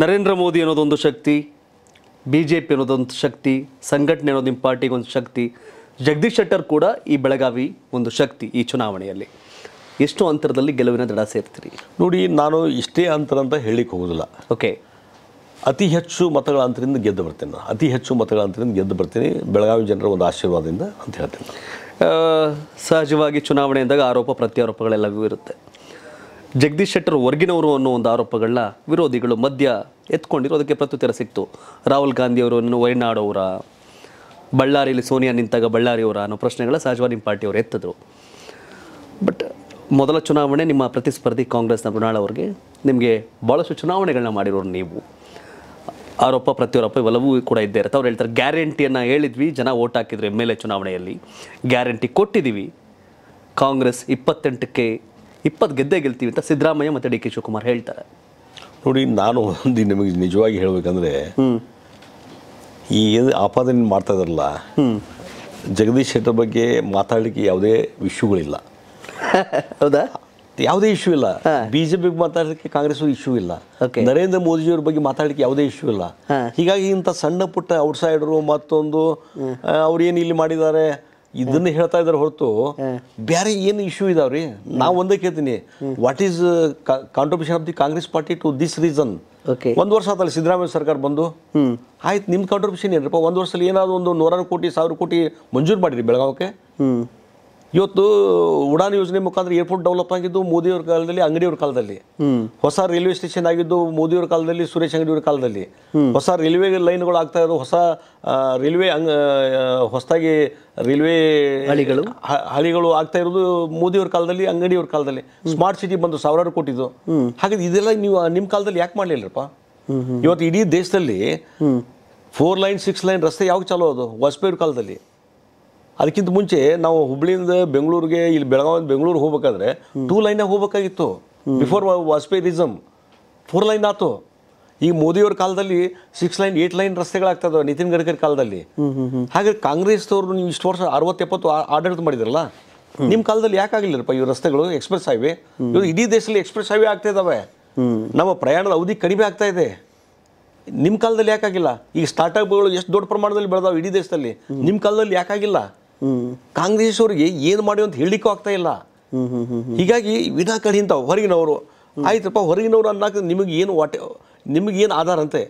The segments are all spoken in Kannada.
ನರೇಂದ್ರ ಮೋದಿ ಅನ್ನೋದೊಂದು ಶಕ್ತಿ ಬಿ ಜೆ ಪಿ ಅನ್ನೋದೊಂದು ಶಕ್ತಿ ಸಂಘಟನೆ ಅನ್ನೋದು ನಿಮ್ಮ ಪಾರ್ಟಿಗೆ ಒಂದು ಶಕ್ತಿ ಜಗದೀಶ್ ಶೆಟ್ಟರ್ ಕೂಡ ಈ ಬೆಳಗಾವಿ ಒಂದು ಶಕ್ತಿ ಈ ಚುನಾವಣೆಯಲ್ಲಿ ಎಷ್ಟು ಅಂತರದಲ್ಲಿ ಗೆಲುವಿನ ದಡ ಸೇರ್ತೀರಿ ನೋಡಿ ನಾನು ಇಷ್ಟೇ ಅಂತರ ಅಂತ ಹೇಳಿಕ್ಕೆ ಹೋಗೋದಿಲ್ಲ ಓಕೆ ಅತಿ ಹೆಚ್ಚು ಮತಗಳ ಅಂತರಿಂದ ಗೆದ್ದು ಬರ್ತೇನೆ ನಾನು ಅತಿ ಹೆಚ್ಚು ಮತಗಳ ಅಂತರಿಂದ ಗೆದ್ದು ಬರ್ತೀನಿ ಬೆಳಗಾವಿ ಜನರ ಒಂದು ಆಶೀರ್ವಾದದಿಂದ ಅಂತ ಹೇಳ್ತೇನೆ ಸಹಜವಾಗಿ ಚುನಾವಣೆ ಆರೋಪ ಪ್ರತ್ಯಾರೋಪಗಳೆಲ್ಲವೂ ಇರುತ್ತೆ ಜಗದೀಶ್ ಶೆಟ್ಟರ್ ಹೊರಗಿನವರು ಅನ್ನೋ ಒಂದು ಆರೋಪಗಳನ್ನ ವಿರೋಧಿಗಳು ಮಧ್ಯ ಎತ್ಕೊಂಡಿರೋ ಅದಕ್ಕೆ ಪ್ರತ್ಯುತ್ತರ ಸಿಕ್ತು ರಾಹುಲ್ ಗಾಂಧಿಯವರನ್ನು ವೈನಾಡೋರ ಬಳ್ಳಾರಿಯಲ್ಲಿ ಸೋನಿಯಾ ನಿಂತಾಗ ಬಳ್ಳಾರಿಯವರ ಅನ್ನೋ ಪ್ರಶ್ನೆಗಳ ಸಹಜವಾಗಿ ನಿಮ್ಮ ಪಾರ್ಟಿಯವರು ಎತ್ತಿದ್ರು ಬಟ್ ಮೊದಲ ಚುನಾವಣೆ ನಿಮ್ಮ ಪ್ರತಿಸ್ಪರ್ಧಿ ಕಾಂಗ್ರೆಸ್ನ ಮೃಣಾಳ ಅವರಿಗೆ ನಿಮಗೆ ಭಾಳಷ್ಟು ಚುನಾವಣೆಗಳನ್ನ ಮಾಡಿರೋರು ನೀವು ಆರೋಪ ಪ್ರತಿಯೊರಪ್ಪ ಇವೆಲ್ಲವೂ ಕೂಡ ಇದ್ದೇ ಇರುತ್ತೆ ಅವ್ರು ಹೇಳ್ತಾರೆ ಗ್ಯಾರಂಟಿಯನ್ನು ಹೇಳಿದ್ವಿ ಜನ ಓಟ್ ಹಾಕಿದ್ರು ಎಮ್ ಎಲ್ ಎ ಚುನಾವಣೆಯಲ್ಲಿ ಗ್ಯಾರಂಟಿ ಕೊಟ್ಟಿದ್ದೀವಿ ಕಾಂಗ್ರೆಸ್ ಇಪ್ಪತ್ತೆಂಟಕ್ಕೆ ಇಪ್ಪತ್ತು ಗೆದ್ದೆ ಗೆಲ್ತೀವಿ ಅಂತ ಸಿದ್ದರಾಮಯ್ಯ ಮತ್ತು ಡಿ ಕೆ ಶಿವಕುಮಾರ್ ಹೇಳ್ತಾರೆ ನೋಡಿ ನಾನು ಒಂದು ನಿಮಗೆ ನಿಜವಾಗಿ ಹೇಳಬೇಕಂದ್ರೆ ಈ ಏನು ಆಪಾದನೆ ಮಾಡ್ತಾ ಇದಾರಲ್ಲ ಜಗದೀಶ್ ಶೆಟ್ಟರ್ ಬಗ್ಗೆ ಮಾತಾಡಲಿಕ್ಕೆ ಯಾವುದೇ ಇಶ್ಯೂಗಳಿಲ್ಲ ಹೌದಾ ಯಾವುದೇ ಇಶ್ಯೂ ಇಲ್ಲ ಬಿಜೆಪಿ ಮಾತಾಡಲಿಕ್ಕೆ ಕಾಂಗ್ರೆಸ್ ಇಶ್ಯೂ ಇಲ್ಲ ನರೇಂದ್ರ ಮೋದಿಜಿಯವ್ರ ಬಗ್ಗೆ ಮಾತಾಡಲಿಕ್ಕೆ ಯಾವುದೇ ಇಶ್ಯೂ ಇಲ್ಲ ಹೀಗಾಗಿ ಇಂಥ ಸಣ್ಣ ಪುಟ್ಟ ಔಟ್ಸೈಡರು ಮತ್ತೊಂದು ಅವ್ರು ಏನು ಇಲ್ಲಿ ಮಾಡಿದ್ದಾರೆ ಇದನ್ನ ಹೇಳ್ತಾ ಇದಾರೆ ಹೊರತು ಬೇರೆ ಏನು ಇಶ್ಯೂ ಇದಾವ್ರಿ ನಾವು ಒಂದೇ ಕೇಳ್ತೀನಿ what is contribution of the Congress party to this reason ಒಂದ್ ವರ್ಷ ಆತಲ್ಲ ಸಿದ್ದರಾಮಯ್ಯ ಸರ್ಕಾರ ಬಂದು ಆಯ್ತು ನಿಮ್ ಕಾಂಟ್ರಿಬ್ಯೂಷನ್ ಏನ್ರಪ್ಪ ಒಂದ್ ವರ್ಷದಲ್ಲಿ ಏನಾದ್ರು ಒಂದು ನೂರಾರು ಕೋಟಿ ಸಾವಿರ ಕೋಟಿ ಮಂಜೂರು ಮಾಡಿರಿ ಬೆಳಗಾವಕ್ಕೆ ಇವತ್ತು ಉಡಾನ್ ಯೋಜನೆ ಮುಖಾಂತರ ಏರ್ಪೋರ್ಟ್ ಡೆವಲಪ್ ಆಗಿದ್ದು ಮೋದಿಯವರ ಕಾಲದಲ್ಲಿ ಅಂಗಡಿಯವ್ರ ಕಾಲದಲ್ಲಿ ಹೊಸ ರೈಲ್ವೆ ಸ್ಟೇಷನ್ ಆಗಿದ್ದು ಮೋದಿಯವರ ಕಾಲದಲ್ಲಿ ಸುರೇಶ್ ಅಂಗಡಿಯವ್ರ ಕಾಲದಲ್ಲಿ ಹೊಸ ರೈಲ್ವೆ ಲೈನ್ಗಳು ಆಗ್ತಾ ಇರೋದು ಹೊಸ ರೈಲ್ವೆ ಅಂಗ ಹೊಸದಾಗಿ ರೈಲ್ವೆ ಹಳಿಗಳು ಹಳಿಗಳು ಆಗ್ತಾ ಇರೋದು ಮೋದಿಯವರ ಕಾಲದಲ್ಲಿ ಅಂಗಡಿಯವ್ರ ಕಾಲದಲ್ಲಿ ಸ್ಮಾರ್ಟ್ ಸಿಟಿ ಬಂದು ಸಾವಿರಾರು ಕೋಟಿದು ಹಾಗೆ ಇದೆಲ್ಲ ನೀವು ನಿಮ್ಮ ಕಾಲದಲ್ಲಿ ಯಾಕೆ ಮಾಡಲಿಲ್ಲಪ್ಪ ಇವತ್ತು ಇಡೀ ದೇಶದಲ್ಲಿ ಫೋರ್ ಲೈನ್ ಸಿಕ್ಸ್ ಲೈನ್ ರಸ್ತೆ ಯಾವಾಗ ಚಾಲೋ ಅದು ವಾಜಪೇಯಿ ಕಾಲದಲ್ಲಿ ಅದಕ್ಕಿಂತ ಮುಂಚೆ ನಾವು ಹುಬ್ಬಳ್ಳಿಯಿಂದ ಬೆಂಗಳೂರಿಗೆ ಇಲ್ಲಿ ಬೆಳಗಾವಿಯಿಂದ ಬೆಂಗಳೂರು ಹೋಗ್ಬೇಕಾದ್ರೆ ಟೂ ಲೈನಾಗ ಹೋಗ್ಬೇಕಾಗಿತ್ತು ಬಿಫೋರ್ ವಾಜಪೇಯಿ ಫೋರ್ ಲೈನ್ ಆಯ್ತು ಈ ಮೋದಿಯವ್ರ ಕಾಲದಲ್ಲಿ ಸಿಕ್ಸ್ ಲೈನ್ ಏಟ್ ಲೈನ್ ರಸ್ತೆಗಳಾಗ್ತದೆ ನಿತಿನ್ ಗಡ್ಕರಿ ಕಾಲದಲ್ಲಿ ಹಾಗೆ ಕಾಂಗ್ರೆಸ್ದವರು ನೀವು ಇಷ್ಟು ವರ್ಷ ಎಪ್ಪತ್ತು ಆಡಳಿತ ಮಾಡಿದ್ರಲ್ಲ ನಿಮ್ಮ ಕಾಲದಲ್ಲಿ ಯಾಕಾಗಲಿಲ್ಲಪ್ಪ ಈ ರಸ್ತೆಗಳು ಎಕ್ಸ್ಪ್ರೆಸ್ ಹೈವೇ ಇವರು ಇಡೀ ದೇಶದಲ್ಲಿ ಎಕ್ಸ್ಪ್ರೆಸ್ ಹೈವೇ ಆಗ್ತಾ ಇದ್ದಾವೆ ನಮ್ಮ ಪ್ರಯಾಣದ ಅವಧಿ ಕಡಿಮೆ ಆಗ್ತಾ ಇದೆ ನಿಮ್ಮ ಕಾಲದಲ್ಲಿ ಯಾಕಾಗಿಲ್ಲ ಈಗ ಸ್ಟಾರ್ಟ್ಅಪ್ಗಳು ಎಷ್ಟು ದೊಡ್ಡ ಪ್ರಮಾಣದಲ್ಲಿ ಬೆಳೆದಾವೆ ಇಡೀ ದೇಶದಲ್ಲಿ ನಿಮ್ಮ ಕಾಲದಲ್ಲಿ ಯಾಕಾಗಿಲ್ಲ ಕಾಂಗ್ರೆಸ್ ಅವ್ರಿಗೆ ಏನು ಮಾಡಿ ಅಂತ ಹೇಳಲಿಕ್ಕೂ ಆಗ್ತಾ ಇಲ್ಲ ಹೀಗಾಗಿ ವಿನಾ ಅಂತ ಹೊರಗಿನವರು ಆಯ್ತಪ್ಪ ಹೊರಗಿನವರು ಅನ್ನಕ್ಕೆ ನಿಮಗೆ ಏನು ವಾಟೆ ನಿಮಗೆ ಏನು ಆಧಾರ ಅಂತೆ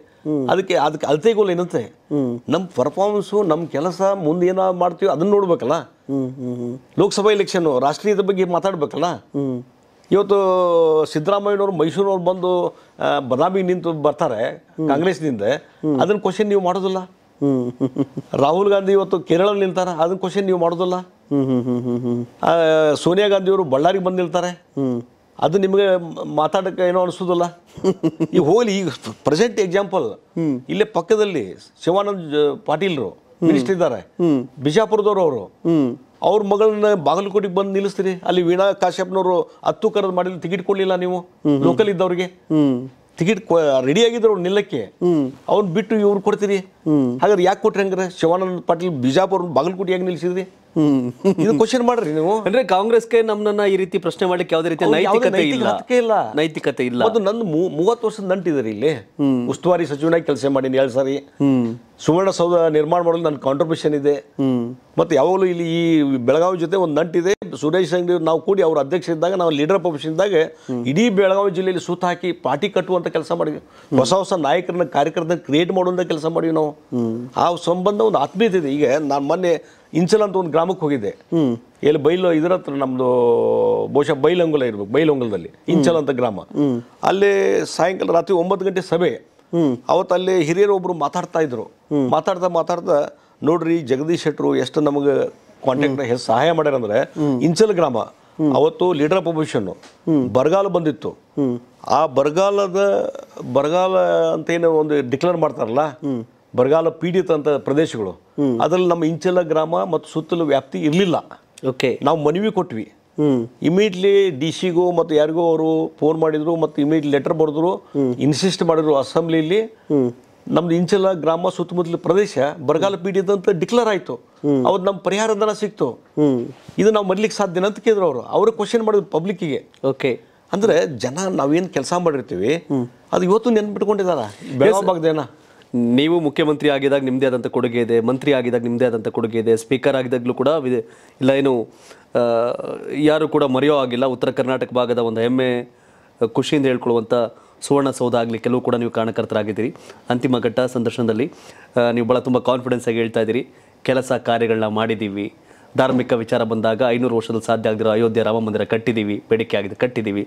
ಅದಕ್ಕೆ ಅದಕ್ಕೆ ಅಳತೆಗೋಲ್ ಏನಂತೆ ನಮ್ಮ ಪರ್ಫಾರ್ಮೆನ್ಸು ನಮ್ಮ ಕೆಲಸ ಮುಂದೆ ಏನ ಮಾಡ್ತೀವಿ ಅದನ್ನ ನೋಡ್ಬೇಕಲ್ಲ ಲೋಕಸಭಾ ಎಲೆಕ್ಷನ್ನು ರಾಷ್ಟ್ರೀಯದ ಬಗ್ಗೆ ಮಾತಾಡ್ಬೇಕಲ್ಲ ಇವತ್ತು ಸಿದ್ದರಾಮಯ್ಯನವರು ಮೈಸೂರಿನವ್ರು ಬಂದು ಬದಾಮಿ ನಿಂತು ಬರ್ತಾರೆ ಕಾಂಗ್ರೆಸ್ನಿಂದ ಅದನ್ನ ಕ್ವಶನ್ ನೀವು ಮಾಡೋದಿಲ್ಲ ರಾಹುಲ್ ಗಾಂಧಿ ಇವತ್ತು ಕೇರಳ ನಿಲ್ತಾರ ಅದನ್ನ ಕ್ವಶನ್ ನೀವು ಮಾಡೋದಿಲ್ಲ ಸೋನಿಯಾ ಗಾಂಧಿ ಅವರು ಬಳ್ಳಾರಿಗೆ ಬಂದು ನಿಲ್ತಾರೆ ಅದು ನಿಮಗೆ ಮಾತಾಡಕ್ಕೆ ಏನೋ ಅನಿಸೋದಲ್ಲ ಈ ಹೋಲಿ ಈಗ ಪ್ರೆಸೆಂಟ್ ಎಕ್ಸಾಂಪಲ್ ಇಲ್ಲೇ ಪಕ್ಕದಲ್ಲಿ ಶಿವಾನಂದ್ ಪಾಟೀಲ್ರು ಮಿನಿಸ್ಟರ್ ಇದ್ದಾರೆ ಬಿಜಾಪುರದವರು ಅವರು ಅವ್ರ ಮಗಳನ್ನ ಬಾಗಲಕೋಟೆಗೆ ಬಂದು ನಿಲ್ಲಿಸ್ತೀರಿ ಅಲ್ಲಿ ವೀಣಾ ಕಾಶ್ಯಪ್ನವರು ಹತ್ತು ಕರೆದು ಮಾಡಿಲ್ಲ ಟಿಕೆಟ್ ಕೊಡಲಿಲ್ಲ ನೀವು ಲೋಕಲ್ ಇದ್ದವ್ರಿಗೆ ಟಿಕೆಟ್ ರೆಡಿ ಆಗಿದ್ರು ಅವ್ರು ನಿಲ್ಲಕ್ಕೆ ಅವ್ನು ಬಿಟ್ಟು ಇವ್ರು ಕೊಡ್ತೀರಿ ಹಾಗಾದ್ರೆ ಯಾಕೆ ಕೊಟ್ರಿ ಹಂಗಾರೆ ಶಿವಾನಂದ ಪಾಟೀಲ್ ಬಿಜಾಪುರ ಬಾಗಲಕೋಟೆ ಹೆಂಗೆ ನಿಲ್ಸಿದ್ರಿ ಇದು ಕ್ವಶನ್ ಮಾಡ್ರಿ ನೀವು ಅಂದ್ರೆ ಕಾಂಗ್ರೆಸ್ಗೆ ನಮ್ಮನ್ನ ಈ ರೀತಿ ಪ್ರಶ್ನೆ ಮಾಡ್ಲಿಕ್ಕೆ ಯಾವುದೇ ರೀತಿ ನೈತಿಕತೆ ಇಲ್ಲ ನೈತಿಕತೆ ಇಲ್ಲ ಅದು ನನ್ನ ಮೂವತ್ತು ವರ್ಷದ ನಂಟಿದ್ದಾರೆ ಇಲ್ಲಿ ಉಸ್ತುವಾರಿ ಸಚಿವನಾಗಿ ಕೆಲಸ ಮಾಡೀನಿ ಎರಡ್ ಸಾರಿ ಸುವರ್ಣ ಸೌಧ ನಿರ್ಮಾಣ ಮಾಡಲು ನನ್ನ ಕಾಂಟ್ರಿಬ್ಯೂಷನ್ ಇದೆ ಮತ್ತೆ ಯಾವಾಗಲೂ ಇಲ್ಲಿ ಈ ಬೆಳಗಾವಿ ಜೊತೆ ಒಂದು ನಂಟಿದೆ ಸುರೇಶ್ ಅಂಗಡಿ ನಾವು ಕೂಡಿ ಅವ್ರ ಅಧ್ಯಕ್ಷ ಇದ್ದಾಗ ನಾವು ಲೀಡರ್ ಪೊಸಿಷನ್ ಇದ್ದಾಗ ಇಡೀ ಬೆಳಗಾವಿ ಜಿಲ್ಲೆಯಲ್ಲಿ ಸೂತ ಹಾಕಿ ಪಾರ್ಟಿ ಕಟ್ಟುವಂತ ಕೆಲಸ ಮಾಡಿದ್ವಿ ಹೊಸ ಹೊಸ ನಾಯಕರನ್ನ ಕಾರ್ಯಕರ್ತನ ಕ್ರಿಯೇಟ್ ಮಾಡುವಂತ ಕೆಲಸ ಮಾಡಿವಿ ನಾವು ಆ ಸಂಬಂಧ ಒಂದು ಆತ್ಮೀಯತೆ ಇದೆ ಈಗ ನಾನು ಮೊನ್ನೆ ಇಂಚಲ ಅಂತ ಒಂದು ಗ್ರಾಮಕ್ಕೆ ಹೋಗಿದ್ದೆ ಎಲ್ಲಿ ಬೈಲು ಇದ್ರ ಹತ್ರ ನಮ್ಮದು ಬಹುಶಃ ಬೈಲಂಗುಲ ಇರ್ಬೇಕು ಬೈಲಂಗುಲದಲ್ಲಿ ಇಂಚಲ ಅಂತ ಗ್ರಾಮ ಅಲ್ಲಿ ಸಾಯಂಕಾಲ ರಾತ್ರಿ ಒಂಬತ್ತು ಗಂಟೆ ಸಭೆ ಅಲ್ಲಿ ಹಿರಿಯರು ಒಬ್ರು ಮಾತಾಡ್ತಾ ಇದ್ರು ಮಾತಾಡ್ತಾ ಮಾತಾಡ್ತಾ ನೋಡ್ರಿ ಜಗದೀಶ್ ಶೆಟ್ರು ಎಷ್ಟು ನಮಗೆ ಕಾಂಟ್ಯಾಕ್ಟ್ ಹೆಸರು ಸಹಾಯ ಮಾಡ್ಯಾರಂದ್ರೆ ಇಂಚಲ್ ಗ್ರಾಮ ಅವತ್ತು ಲೀಡರ್ ಪೊಸಿಷನ್ ಬರಗಾಲ ಬಂದಿತ್ತು ಆ ಬರಗಾಲದ ಬರಗಾಲ ಅಂತ ಏನೋ ಒಂದು ಡಿಕ್ಲೇರ್ ಮಾಡ್ತಾರಲ್ಲ ಬರಗಾಲ ಪೀಡಿತ ಅಂತ ಪ್ರದೇಶಗಳು ಅದರಲ್ಲಿ ನಮ್ಮ ಇಂಚಲ ಗ್ರಾಮ ಮತ್ತು ಸುತ್ತಲೂ ವ್ಯಾಪ್ತಿ ಇರಲಿಲ್ಲ ಓಕೆ ನಾವು ಮನವಿ ಕೊಟ್ವಿ ಇಮಿಡಿಯೇಟ್ಲಿ ಡಿ ಸಿಗೋ ಮತ್ತು ಯಾರಿಗೋ ಅವರು ಫೋನ್ ಮಾಡಿದ್ರು ಮತ್ತು ಇಮಿಡಿಯೇಟ್ ಲೆಟರ್ ಬರೆದ್ರು ಇನ್ಸಿಸ್ಟ್ ಮಾಡಿದ್ರು ಅಸೆಂಬ್ಲಿಯಲ್ಲಿ ನಮ್ದು ಇಂಚಲ ಗ್ರಾಮ ಸುತ್ತಮುತ್ತಲ ಪ್ರದೇಶ ಬರಗಾಲ ಪೀಡಿತ ಅಂತ ಡಿಕ್ಲೇರ್ ಆಯ್ತು ಅವ್ರು ನಮ್ಮ ಪರಿಹಾರ ಧನ ಸಿಕ್ತು ಇದು ನಾವು ಮರ್ಲಿಕ್ಕೆ ಸಾಧ್ಯನ ಅಂತ ಕೇಳಿದ್ರು ಅವರು ಅವರು ಕ್ವಶನ್ ಮಾಡಿದ್ರು ಪಬ್ಲಿಕ್ಕಿಗೆ ಓಕೆ ಅಂದ್ರೆ ಜನ ನಾವೇನು ಕೆಲಸ ಮಾಡಿರ್ತೀವಿ ಅದು ಇವತ್ತು ನೆನ್ಪಿಟ್ಕೊಂಡಿದಾರ ಭಾಗದೇನ ನೀವು ಮುಖ್ಯಮಂತ್ರಿ ಆಗಿದಾಗ ನಿಮ್ಮದೇ ಆದಂಥ ಕೊಡುಗೆ ಇದೆ ಮಂತ್ರಿ ಆಗಿದಾಗ ನಿಮ್ಮದೇ ಆದಂಥ ಕೊಡುಗೆ ಇದೆ ಸ್ಪೀಕರ್ ಆಗಿದಾಗಲೂ ಕೂಡ ಇಲ್ಲ ಏನು ಯಾರು ಕೂಡ ಮರೆಯೋ ಆಗಿಲ್ಲ ಉತ್ತರ ಕರ್ನಾಟಕ ಭಾಗದ ಒಂದು ಹೆಮ್ಮೆ ಖುಷಿಯಿಂದ ಹೇಳ್ಕೊಳ್ಳುವಂಥ ಸುವರ್ಣಸೌಧ ಆಗಲಿ ಕೆಲವು ಕೂಡ ನೀವು ಕಾರಣಕರ್ತರಾಗಿದ್ದೀರಿ ಅಂತಿಮ ಘಟ್ಟ ಸಂದರ್ಶನದಲ್ಲಿ ನೀವು ಭಾಳ ತುಂಬ ಕಾನ್ಫಿಡೆನ್ಸ್ ಆಗಿ ಹೇಳ್ತಾ ಇದ್ದೀರಿ ಕೆಲಸ ಕಾರ್ಯಗಳನ್ನ ಮಾಡಿದ್ದೀವಿ ಧಾರ್ಮಿಕ ವಿಚಾರ ಬಂದಾಗ ಐನೂರು ವರ್ಷದಲ್ಲಿ ಸಾಧ್ಯ ಆಗದಿರೋ ಅಯೋಧ್ಯೆ ರಾಮ ಮಂದಿರ ಕಟ್ಟಿದ್ದೀವಿ ಬೇಡಿಕೆ ಆಗಿದೆ ಕಟ್ಟಿದ್ದೀವಿ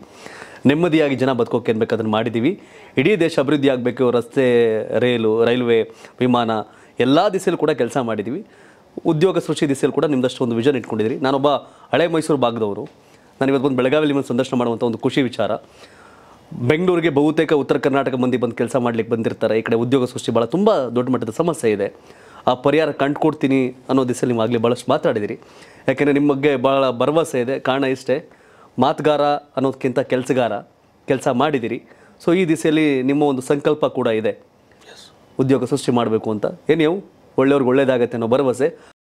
ನೆಮ್ಮದಿಯಾಗಿ ಜನ ಬದುಕೋಕೆ ಬೇಕು ಅದನ್ನು ಮಾಡಿದ್ದೀವಿ ಇಡೀ ದೇಶ ಅಭಿವೃದ್ಧಿ ಆಗಬೇಕು ರಸ್ತೆ ರೈಲು ರೈಲ್ವೆ ವಿಮಾನ ಎಲ್ಲ ದಿಸೆಯಲ್ಲೂ ಕೂಡ ಕೆಲಸ ಮಾಡಿದ್ದೀವಿ ಉದ್ಯೋಗ ಸೃಷ್ಟಿ ದಿಸೆಯಲ್ಲಿ ಕೂಡ ನಿಮ್ಮದಷ್ಟು ಒಂದು ವಿಷನ್ ಇಟ್ಕೊಂಡಿದ್ದೀರಿ ನಾನೊಬ್ಬ ಹಳೆ ಮೈಸೂರು ಭಾಗದವರು ನಾನು ಇವತ್ತು ಬಂದು ಬೆಳಗಾವಿಯಲ್ಲಿ ಒಂದು ಸಂದರ್ಶನ ಮಾಡುವಂಥ ಒಂದು ಖುಷಿ ವಿಚಾರ ಬೆಂಗಳೂರಿಗೆ ಬಹುತೇಕ ಉತ್ತರ ಕರ್ನಾಟಕ ಮಂದಿ ಬಂದು ಕೆಲಸ ಮಾಡ್ಲಿಕ್ಕೆ ಬಂದಿರ್ತಾರೆ ಈ ಕಡೆ ಉದ್ಯೋಗ ಸೃಷ್ಟಿ ಭಾಳ ತುಂಬ ದೊಡ್ಡ ಮಟ್ಟದ ಸಮಸ್ಯೆ ಇದೆ ಆ ಪರಿಹಾರ ಕಂಡುಕೊಡ್ತೀನಿ ಅನ್ನೋ ದಿಸಲ್ಲಿ ನೀವು ಆಗಲೇ ಭಾಳಷ್ಟು ಮಾತಾಡಿದಿರಿ ಯಾಕೆಂದರೆ ನಿಮ್ಮ ಬಗ್ಗೆ ಭಾಳ ಭರವಸೆ ಇದೆ ಕಾರಣ ಇಷ್ಟೇ ಮಾತುಗಾರ ಅನ್ನೋದಕ್ಕಿಂತ ಕೆಲಸಗಾರ ಕೆಲಸ ಮಾಡಿದ್ದೀರಿ ಸೊ ಈ ದಿಸೆಯಲ್ಲಿ ನಿಮ್ಮ ಒಂದು ಸಂಕಲ್ಪ ಕೂಡ ಇದೆ ಉದ್ಯೋಗ ಸೃಷ್ಟಿ ಮಾಡಬೇಕು ಅಂತ ಏನೇವು ಒಳ್ಳೆಯವ್ರಿಗೆ ಒಳ್ಳೇದಾಗತ್ತೆ ಅನ್ನೋ ಭರವಸೆ